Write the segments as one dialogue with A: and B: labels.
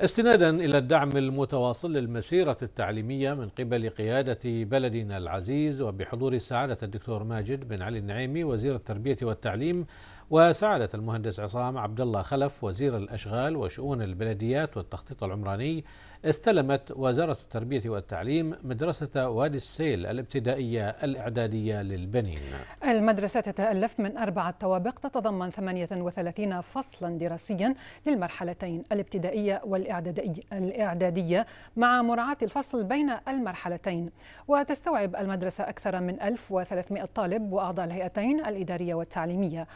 A: استنادا الى الدعم المتواصل للمسيره التعليميه من قبل قياده بلدنا العزيز وبحضور سعاده الدكتور ماجد بن علي النعيمي وزير التربيه والتعليم وسعادة المهندس عصام عبد الله خلف وزير الأشغال وشؤون البلديات والتخطيط العمراني استلمت وزارة التربية والتعليم مدرسة وادي السيل الابتدائية الإعدادية للبنين
B: المدرسة تتألف من أربعة توابق تتضمن 38 فصلا دراسيا للمرحلتين الابتدائية والإعدادية مع مراعاة الفصل بين المرحلتين وتستوعب المدرسة أكثر من 1300 طالب وأعضاء الهيئتين الإدارية والتعليمية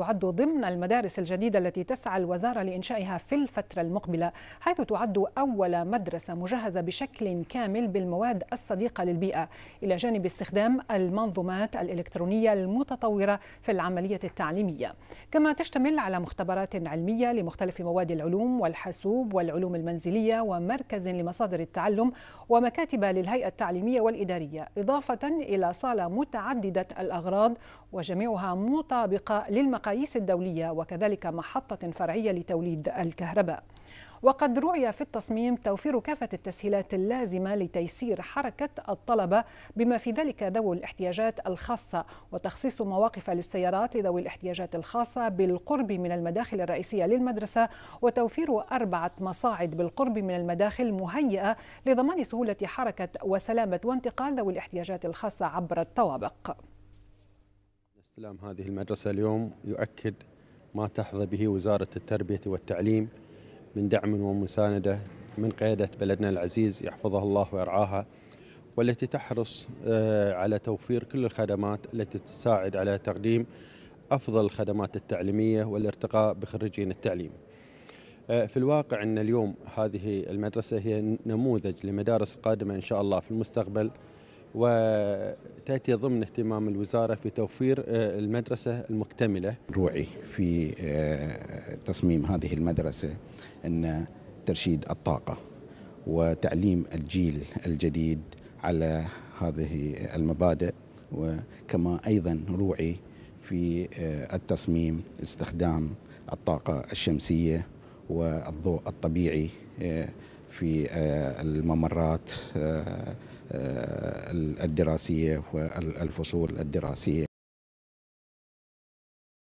B: تعد ضمن المدارس الجديدة التي تسعى الوزارة لإنشائها في الفترة المقبلة حيث تعد أول مدرسة مجهزة بشكل كامل بالمواد الصديقة للبيئة إلى جانب استخدام المنظومات الإلكترونية المتطورة في العملية التعليمية كما تشتمل على مختبرات علمية لمختلف مواد العلوم والحاسوب والعلوم المنزلية ومركز لمصادر التعلم ومكاتب للهيئة التعليمية والإدارية إضافة إلى صالة متعددة الأغراض وجميعها مطابقة للمقاس المقاييس الدولية وكذلك محطة فرعية لتوليد الكهرباء وقد رعي في التصميم توفير كافة التسهيلات اللازمة لتيسير حركة الطلبة بما في ذلك ذوي الاحتياجات الخاصة وتخصيص مواقف للسيارات لذوي الاحتياجات الخاصة بالقرب من المداخل الرئيسية للمدرسة وتوفير أربعة مصاعد بالقرب من المداخل مهيئة لضمان سهولة حركة وسلامة وانتقال ذوي الاحتياجات الخاصة عبر الطوابق.
C: استلام هذه المدرسة اليوم يؤكد ما تحظى به وزارة التربية والتعليم من دعم ومساندة من قيادة بلدنا العزيز يحفظها الله ويرعاها والتي تحرص آه، على توفير كل الخدمات التي تساعد على تقديم أفضل الخدمات التعليمية والارتقاء بخريجين التعليم آه، في الواقع أن اليوم هذه المدرسة هي نموذج لمدارس قادمة إن شاء الله في المستقبل وتأتي ضمن اهتمام الوزارة في توفير آه، المدرسة المكتملة
D: روعي في آه، تصميم هذه المدرسة أن ترشيد الطاقة وتعليم الجيل الجديد على هذه المبادئ وكما أيضا روعي في آه، التصميم استخدام الطاقة الشمسية والضوء الطبيعي في آه، الممرات
B: آه، آه، الدراسيه والفصول الدراسيه